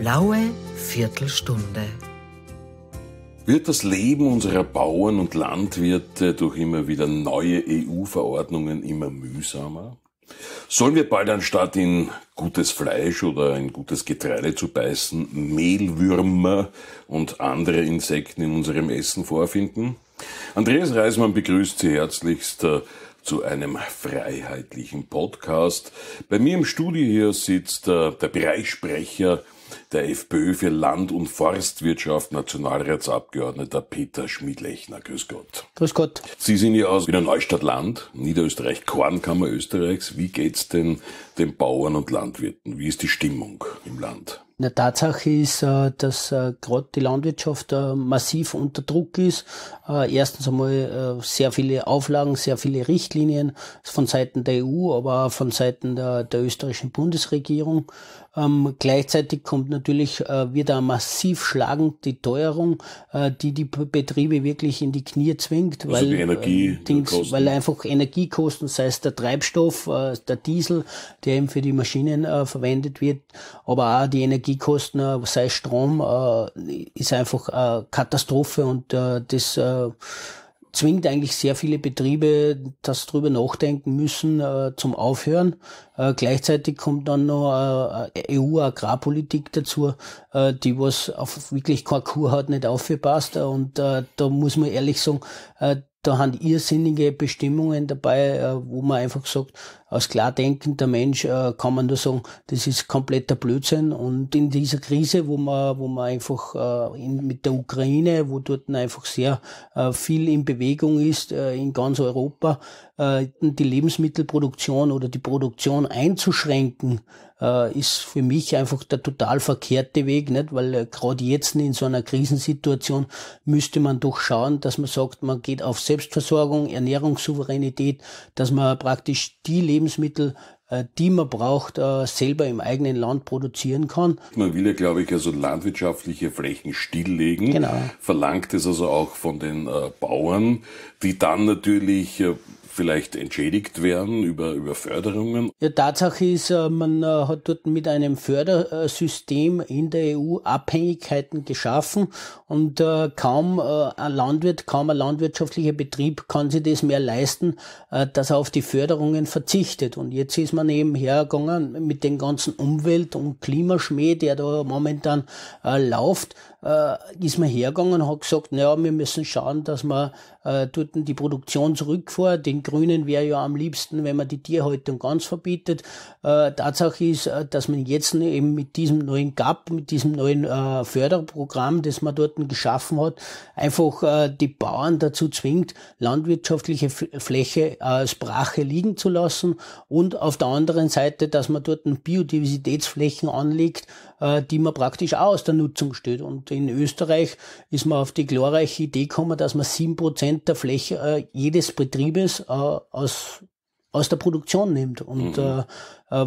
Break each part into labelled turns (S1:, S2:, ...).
S1: blaue Viertelstunde. Wird das Leben unserer Bauern und Landwirte durch immer wieder neue EU-Verordnungen immer mühsamer? Sollen wir bald anstatt in gutes Fleisch oder in gutes Getreide zu beißen, Mehlwürmer und andere Insekten in unserem Essen vorfinden? Andreas Reismann begrüßt Sie herzlichst äh, zu einem freiheitlichen Podcast. Bei mir im Studio hier sitzt äh, der Bereichssprecher der FPÖ für Land- und Forstwirtschaft, Nationalratsabgeordneter Peter Schmidlechner. Grüß Gott. Grüß Gott. Sie sind ja aus Wiener Neustadt Land, Niederösterreich, Kornkammer Österreichs. Wie geht's denn den Bauern und Landwirten? Wie ist die Stimmung im Land?
S2: Eine Tatsache ist, äh, dass äh, gerade die Landwirtschaft äh, massiv unter Druck ist. Erstens einmal sehr viele Auflagen, sehr viele Richtlinien von Seiten der EU, aber auch von Seiten der, der österreichischen Bundesregierung. Ähm, gleichzeitig kommt natürlich äh, wieder massiv schlagend die Teuerung, äh, die die Betriebe wirklich in die Knie zwingt, also weil, Energie, äh, Dings, weil einfach Energiekosten, sei es der Treibstoff, äh, der Diesel, der eben für die Maschinen äh, verwendet wird, aber auch die Energiekosten, äh, sei es Strom, äh, ist einfach äh, Katastrophe und äh, das äh, zwingt eigentlich sehr viele Betriebe, das drüber nachdenken müssen äh, zum Aufhören. Äh, gleichzeitig kommt dann noch äh, EU-Agrarpolitik dazu, äh, die was auf wirklich keine Kur hat, nicht aufgepasst. Und äh, da muss man ehrlich sagen, äh, da haben irrsinnige Bestimmungen dabei, äh, wo man einfach sagt, als klar denkender Mensch äh, kann man nur sagen, das ist kompletter Blödsinn. Und in dieser Krise, wo man, wo man einfach äh, mit der Ukraine, wo dort einfach sehr viel in Bewegung ist, in ganz Europa, die Lebensmittelproduktion oder die Produktion einzuschränken, äh, ist für mich einfach der total verkehrte Weg, nicht? weil äh, gerade jetzt in so einer Krisensituation müsste man doch schauen, dass man sagt, man geht auf Selbstversorgung, Ernährungssouveränität, dass man praktisch die Lebensmittel äh, die man braucht, äh, selber im eigenen Land produzieren kann.
S1: Man will ja, glaube ich, also landwirtschaftliche Flächen stilllegen, genau. verlangt es also auch von den äh, Bauern, die dann natürlich Äh, vielleicht entschädigt werden über, über Förderungen?
S2: Ja, Tatsache ist, äh, man äh, hat dort mit einem Fördersystem in der EU Abhängigkeiten geschaffen und äh, kaum ein Landwirt, kaum ein landwirtschaftlicher Betrieb kann sich das mehr leisten, dass er auf die Förderungen verzichtet. Und jetzt ist man eben hergegangen mit dem ganzen Umwelt- und Klimaschmäh, der da momentan läuft, ist man hergegangen und hat gesagt, naja, wir müssen schauen, dass wir äh, dort die Produktion zurückfuhr. Den Grünen wäre ja am liebsten, wenn man die Tierhaltung ganz verbietet. Äh, Tatsache ist, äh, dass man jetzt eben mit diesem neuen GAP, mit diesem neuen äh, Förderprogramm, das man dort geschaffen hat, einfach äh, die Bauern dazu zwingt, landwirtschaftliche F Fläche äh, als Brache liegen zu lassen und auf der anderen Seite, dass man dort Biodiversitätsflächen anlegt, äh, die man praktisch auch aus der Nutzung steht. Und in Österreich ist man auf die glorreiche Idee gekommen, dass man sieben Prozent der Fläche äh, jedes Betriebes äh, aus aus der Produktion nimmt. Und mhm. äh, äh,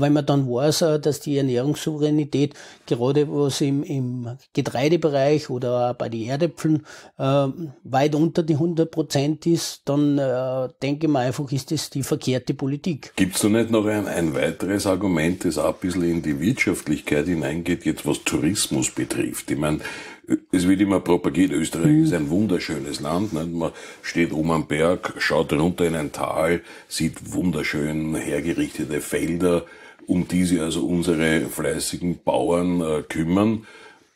S2: weil man dann weiß, äh, dass die Ernährungssouveränität, gerade was im, im Getreidebereich oder bei den Erdäpfeln äh, weit unter die 100 Prozent ist, dann äh, denke ich mal einfach, ist das die verkehrte Politik.
S1: Gibt's da nicht noch ein, ein weiteres Argument, das auch ein bisschen in die Wirtschaftlichkeit hineingeht, jetzt was Tourismus betrifft? Ich meine, es wird immer propagiert, Österreich mhm. ist ein wunderschönes Land. Ne? Man steht oben am Berg, schaut runter in ein Tal, sieht wunderschön hergerichtete Felder, um die sich also unsere fleißigen Bauern äh, kümmern.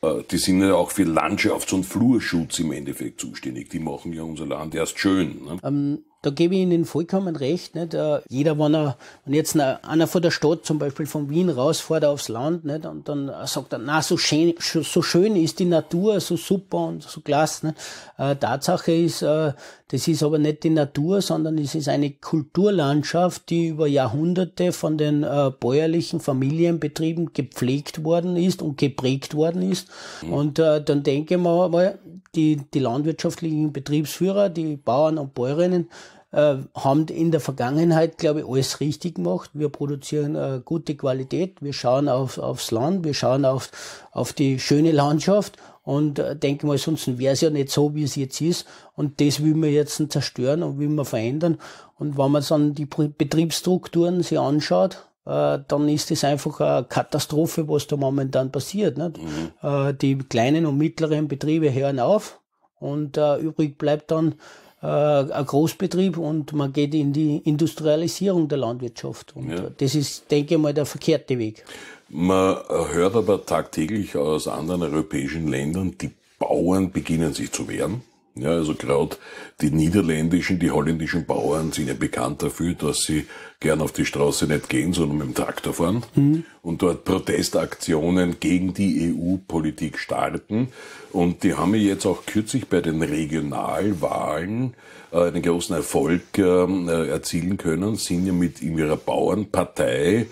S1: Äh, die sind ja auch für Landschafts- und Flurschutz im Endeffekt zuständig. Die machen ja unser Land erst schön. Ne?
S2: Ähm da gebe ich Ihnen vollkommen recht. Nicht? Ne, jeder, wenn, er, wenn jetzt einer von der Stadt, zum Beispiel von Wien rausfährt aufs Land nicht? Ne, und dann sagt er, na, so schön, so schön ist die Natur, so super und so klasse. Nicht? Ne. Äh, Tatsache ist, äh, das ist aber nicht die Natur, sondern es ist eine Kulturlandschaft, die über Jahrhunderte von den äh, bäuerlichen Familienbetrieben gepflegt worden ist und geprägt worden ist. Mhm. Und dann denke ich mal, die, die landwirtschaftlichen Betriebsführer, die Bauern und Bäuerinnen, äh, haben in der Vergangenheit, glaube ich, alles richtig gemacht. Wir produzieren äh, gute Qualität, wir schauen auf, aufs Land, wir schauen auf, auf die schöne Landschaft und äh, denken mal, sonst wäre es ja nicht so, wie es jetzt ist. Und das will man jetzt zerstören und will man verändern. Und wenn man dann die Betriebsstrukturen sich anschaut, äh, dann ist es einfach eine Katastrophe, was da momentan passiert. Mhm. Äh, die kleinen und mittleren Betriebe hören auf und äh, übrig bleibt dann äh, ein Großbetrieb und man geht in die Industrialisierung der Landwirtschaft. Und ja. das ist, denke ich mal, der verkehrte Weg.
S1: Man hört aber tagtäglich aus anderen europäischen Ländern, die Bauern beginnen sich zu wehren. Ja, also gerade die niederländischen, die holländischen Bauern sind ja bekannt dafür, dass sie gern auf die Straße nicht gehen, sondern mit dem Traktor fahren mhm. und dort Protestaktionen gegen die EU-Politik starten. Und die haben ja jetzt auch kürzlich bei den Regionalwahlen äh, einen großen Erfolg ähm, äh, erzielen können, sind ja mit ihrer Bauernpartei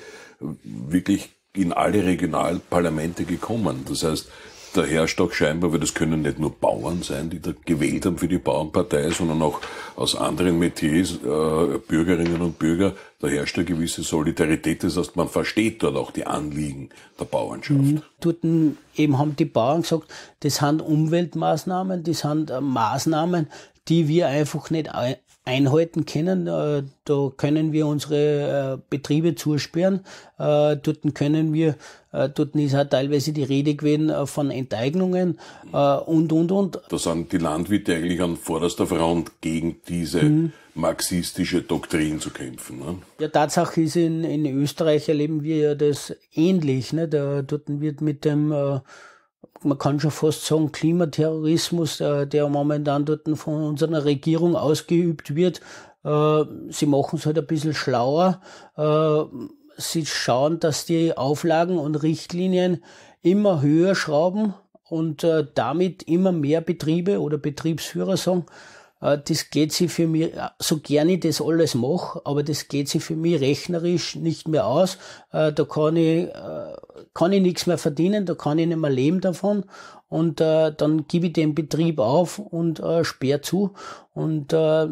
S1: wirklich in alle Regionalparlamente gekommen. Das heißt, der auch scheinbar, weil das können nicht nur Bauern sein, die da gewählt haben für die Bauernpartei, sondern auch aus anderen Metiers äh, Bürgerinnen und Bürger, da herrscht eine gewisse Solidarität. Das heißt, man versteht dort auch die Anliegen der
S2: Bauernschaft. Mhm. Dort eben haben die Bauern gesagt, das sind Umweltmaßnahmen, das sind äh, Maßnahmen, die wir einfach nicht einhalten können. Äh, da können wir unsere äh, Betriebe zusperren. Äh, dort können wir, dort ist auch teilweise die Rede gewesen von Enteignungen und, und, und.
S1: Da sind die Landwirte eigentlich an vorderster Front gegen diese mhm. marxistische Doktrin zu kämpfen. Ne?
S2: Ja, Tatsache ist, in, in Österreich erleben wir ja das ähnlich. Ne? Da, dort wird mit dem man kann schon fast sagen, Klimaterrorismus, der, äh, der momentan dort von unserer Regierung ausgeübt wird. Äh, sie machen es halt ein bisschen schlauer. Äh, sie schauen, dass die Auflagen und Richtlinien immer höher schrauben und äh, damit immer mehr Betriebe oder Betriebsführer sagen, äh, das geht sich für mich, äh, so gerne ich das alles mache, aber das geht sich für mich rechnerisch nicht mehr aus. Äh, da kann ich, kann ich nichts mehr verdienen, da kann ich nicht mehr leben davon und äh, dann gebe ich den Betrieb auf und äh, sperr zu. Und äh,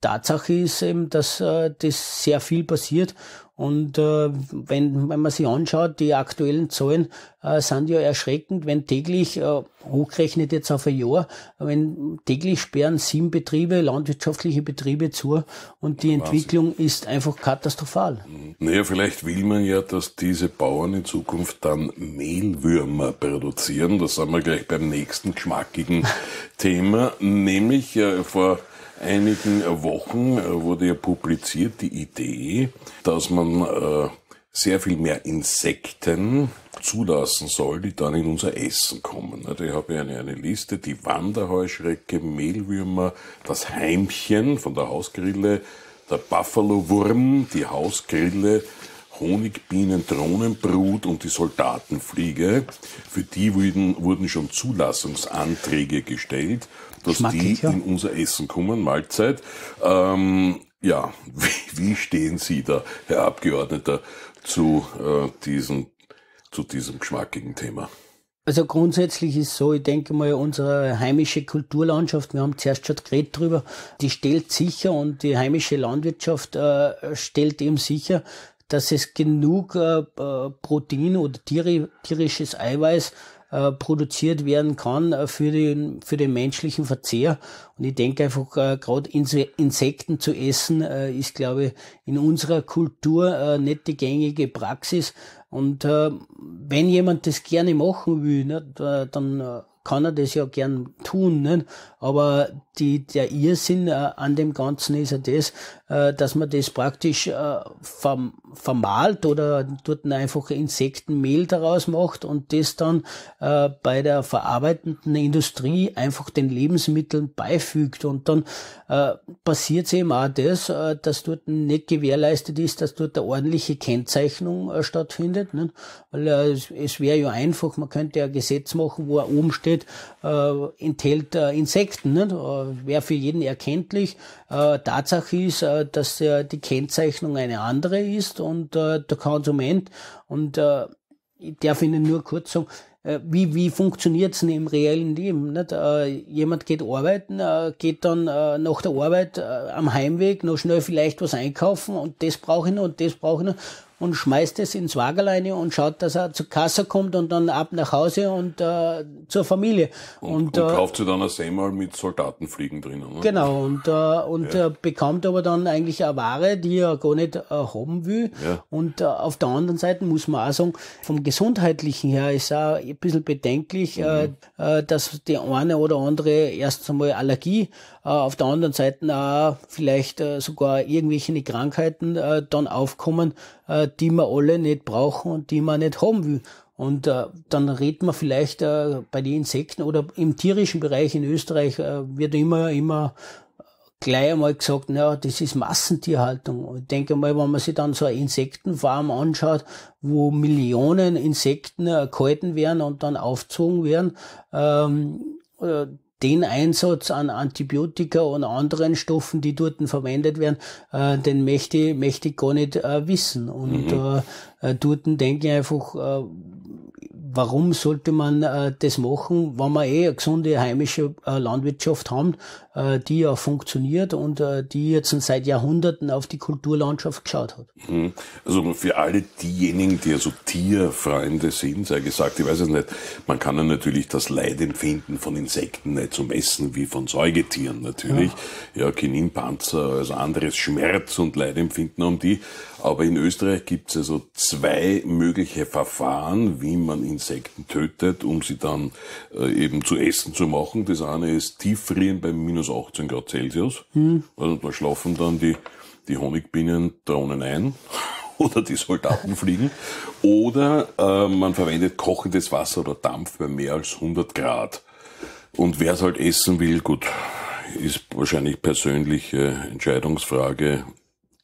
S2: Tatsache ist eben, dass äh, das sehr viel passiert. Und äh, wenn, wenn man sich anschaut, die aktuellen Zahlen äh, sind ja erschreckend, wenn täglich, äh, hochgerechnet jetzt auf ein Jahr, wenn täglich sperren sieben Betriebe, landwirtschaftliche Betriebe zu und die Wahnsinn. Entwicklung ist einfach katastrophal.
S1: Mhm. Naja, vielleicht will man ja, dass diese Bauern in Zukunft dann Mehlwürmer produzieren. Das haben wir gleich gleich beim nächsten geschmackigen Thema, nämlich äh, vor einigen Wochen äh, wurde ja publiziert die Idee, dass man äh, sehr viel mehr Insekten zulassen soll, die dann in unser Essen kommen. Also ich habe ja eine, eine Liste, die Wanderheuschrecke, Mehlwürmer, das Heimchen von der Hausgrille, der Buffalo-Wurm, die Hausgrille, Honigbienen, Drohnenbrut und die Soldatenfliege, für die wurden, wurden schon Zulassungsanträge gestellt, dass die ja. in unser Essen kommen, Mahlzeit. Ähm, ja, wie, wie stehen Sie da, Herr Abgeordneter, zu, äh, diesem, zu diesem geschmackigen Thema?
S2: Also grundsätzlich ist so, ich denke mal, unsere heimische Kulturlandschaft, wir haben zuerst schon geredet drüber, die stellt sicher und die heimische Landwirtschaft äh, stellt eben sicher, dass es genug äh, Protein oder Tier, tierisches Eiweiß äh, produziert werden kann äh, für, den, für den menschlichen Verzehr. Und ich denke einfach, äh, gerade Insekten zu essen, äh, ist, glaube ich, in unserer Kultur äh, nicht die gängige Praxis. Und äh, wenn jemand das gerne machen will, ne, dann äh, kann er das ja gern tun. Ne? Aber die, der Irrsinn äh, an dem Ganzen ist ja das, äh, dass man das praktisch äh, verm vermalt oder dort einfach Insektenmehl daraus macht und das dann äh, bei der verarbeitenden Industrie einfach den Lebensmitteln beifügt. Und dann äh, passiert eben auch das, äh, dass dort nicht gewährleistet ist, dass dort eine ordentliche Kennzeichnung äh, stattfindet. Ne? Weil äh, es, es wäre ja einfach, man könnte ja ein Gesetz machen, wo oben steht, Durchschnitt äh, enthält äh, Insekten. Ne? Äh, Wäre für jeden erkenntlich. Äh, Tatsache ist, äh, dass äh, die Kennzeichnung eine andere ist und äh, der Konsument, und äh, ich darf Ihnen nur kurz sagen, äh, wie, wie funktioniert's denn im reellen Leben? Nicht? Äh, jemand geht arbeiten, äh, geht dann äh, nach der Arbeit äh, am Heimweg noch schnell vielleicht was einkaufen und das brauche ich noch und das brauche ich noch und schmeißt es ins Wagerleine und schaut, dass er zur Kasse kommt und dann ab nach Hause und äh, zur Familie. Und, und, und äh, kauft
S1: sie dann ein Seemal mit Soldatenfliegen drinnen. Ne? Genau,
S2: und, äh, und ja. Äh, bekommt aber dann eigentlich eine Ware, die er gar nicht äh, haben will. Ja. Und äh, auf der anderen Seite muss man auch sagen, vom Gesundheitlichen her ist auch ein bisschen bedenklich, äh, mhm. Äh, dass die eine oder andere erstens einmal Allergie, auf der anderen Seite auch vielleicht sogar irgendwelche Krankheiten dann aufkommen, die wir alle nicht brauchen und die man nicht haben will. Und äh, dann redet man vielleicht äh, bei den Insekten oder im tierischen Bereich in Österreich äh, wird immer, immer äh, gleich einmal gesagt, naja, das ist Massentierhaltung. Ich denke mal, wenn man sich dann so eine Insektenfarm anschaut, wo Millionen Insekten äh, gehalten werden und dann aufzogen werden, ähm, äh, den Einsatz an Antibiotika und anderen Stoffen, die dort verwendet werden, äh, den möchte, möchte ich gar nicht äh, wissen. Und mhm. äh, äh dort denke ich einfach, äh, warum sollte man äh, das machen, wenn wir eh eine gesunde heimische äh, Landwirtschaft haben, äh, die ja funktioniert und äh, die jetzt seit Jahrhunderten auf die Kulturlandschaft geschaut hat.
S1: Mhm. Also für alle diejenigen, die also Tierfreunde sind, sei gesagt, ich weiß es nicht, man kann ja natürlich das Leidempfinden von Insekten nicht so messen wie von Säugetieren natürlich. Ja, ja Kininpanzer, also anderes Schmerz und Leidempfinden haben die. Aber in Österreich gibt es also zwei mögliche Verfahren, wie man Insekten tötet, um sie dann äh, eben zu essen zu machen. Das eine ist tieffrieren bei minus 18 Grad Celsius. Hm. Also da schlafen dann die, die Honigbienen Drohnen ein oder die Soldaten fliegen. Oder äh, man verwendet kochendes Wasser oder Dampf bei mehr als 100 Grad. Und wer es halt essen will, gut, ist wahrscheinlich persönliche Entscheidungsfrage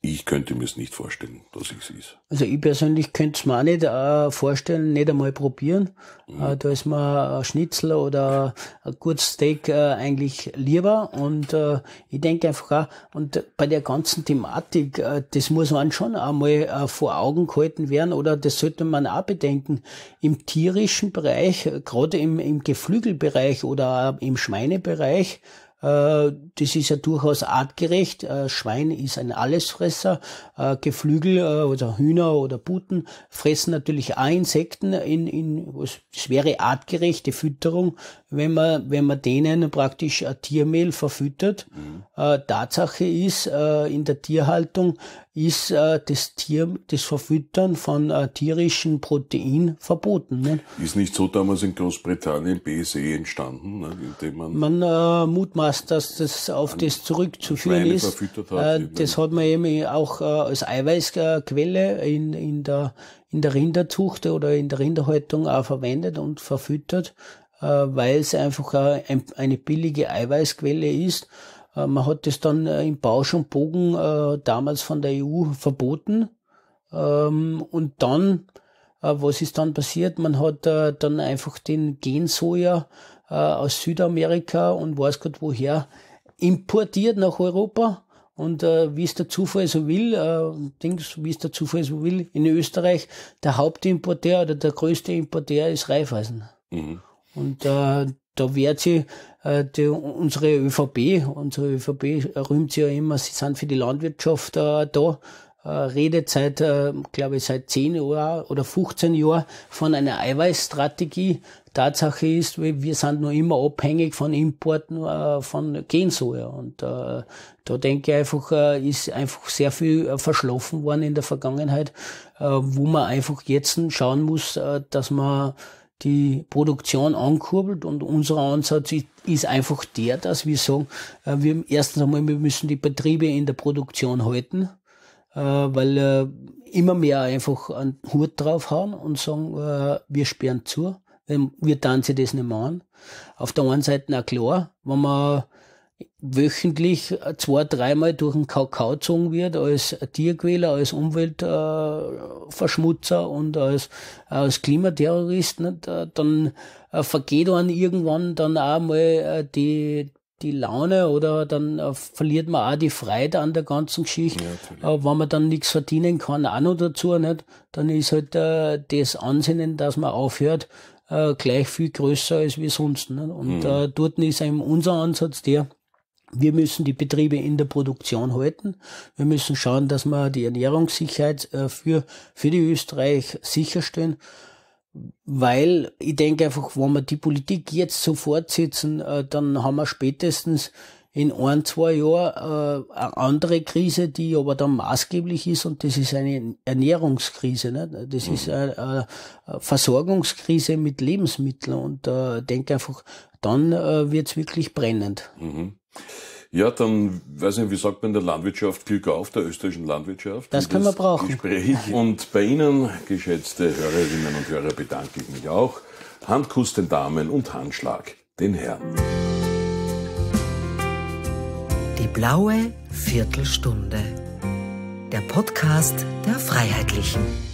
S1: ich könnte mir es nicht vorstellen, dass ich es ist.
S2: Also ich persönlich könnte es mir auch nicht äh, vorstellen, nicht einmal probieren. Mhm. Äh, da ist mir ein Schnitzel oder ein gutes Steak äh, eigentlich lieber. Und äh, ich denke einfach auch, und bei der ganzen Thematik, äh, das muss man schon einmal äh, vor Augen gehalten werden oder das sollte man auch bedenken. Im tierischen Bereich, äh, gerade im, im Geflügelbereich oder im Schweinebereich, äh, das ist ja durchaus artgerecht. Äh, Schwein ist ein Allesfresser. Äh, Geflügel oder Hühner oder Buten fressen natürlich auch Insekten in, in es wäre artgerechte Fütterung, wenn man, wenn man denen praktisch Tiermehl verfüttert. Mhm. Tatsache ist, in der Tierhaltung ist äh, das Tier, das Verfüttern von äh, tierischen Protein verboten. Ne?
S1: Ist nicht so damals in Großbritannien BSE entstanden, ne, indem man.
S2: Man äh, mutmaßt, dass das auf das zurückzuführen Schweine ist. Hat, äh, das hat man eben auch äh, als Eiweißquelle in, in, der, in der Rinderzucht oder in der Rinderhaltung auch verwendet und verfüttert, äh, weil es einfach äh, ein, eine billige Eiweißquelle ist. Äh, man hat das dann äh, im Bausch und Bogen äh, damals von der EU verboten. Ähm, und dann, was ist dann passiert? Man hat dann einfach den Gensoja aus Südamerika und weiß Gott woher importiert nach Europa. Und äh, wie es der Zufall so will, äh, Dings, wie es der Zufall so will, in Österreich, der Hauptimporteur oder der größte Importeur ist Raiffeisen. Mhm. Und äh, da wird sie, äh, die, unsere ÖVP, unsere ÖVP rühmt sich ja immer, sie sind für die Landwirtschaft äh, da, äh, redet seit, äh, glaube ich, seit 10 Jahren oder 15 Jahren von einer Eiweißstrategie. Tatsache ist, wir sind nur immer abhängig von Importen äh, von Gensoja. Und äh, da denke ich einfach, äh, ist einfach sehr viel äh, verschlafen worden in der Vergangenheit, äh, wo man einfach jetzt schauen muss, äh, dass man die Produktion ankurbelt und unser Ansatz ist einfach der, dass wir sagen, äh, wir erstens einmal, wir müssen die Betriebe in der Produktion halten, äh, weil äh, immer mehr einfach einen Hut draufhauen und sagen, wir sperren zu, wir tun sie das nicht mehr an. Auf der einen Seite auch klar, wenn man wöchentlich äh, zwei, dreimal durch den Kakao gezogen wird als Tierquäler, als Umweltverschmutzer äh, und als, als Klimaterrorist, nicht? Ne? dann äh, vergeht man irgendwann dann auch mal die, die Laune oder dann verliert man auch die Freude an der ganzen Geschichte. Ja, wenn man dann nichts verdienen kann, auch noch dazu nicht, dann ist halt das Ansinnen, dass man aufhört, gleich viel größer als wie sonst. Nicht? Ne? Und mhm. dort ist eben unser Ansatz der, wir müssen die Betriebe in der Produktion halten. Wir müssen schauen, dass wir die Ernährungssicherheit äh, für, für die Österreich sicherstellen. Weil ich denke einfach, wenn wir die Politik jetzt so fortsetzen, äh, dann haben wir spätestens in ein, zwei Jahren äh, eine andere Krise, die aber dann maßgeblich ist und das ist eine Ernährungskrise. Ne? Das ist mhm. eine Versorgungskrise mit Lebensmitteln und denke einfach, dann wird's wirklich brennend.
S1: Mhm. Ja, dann, weiß nicht, wie sagt man in der Landwirtschaft, Glück auf, der österreichischen Landwirtschaft. Das können das wir brauchen. Gespräch. Und bei Ihnen, geschätzte Hörerinnen und Hörer, bedanke ich mich auch. Handkuss den Damen und Handschlag den Herren.
S2: Die blaue Viertelstunde. Der Podcast der Freiheitlichen.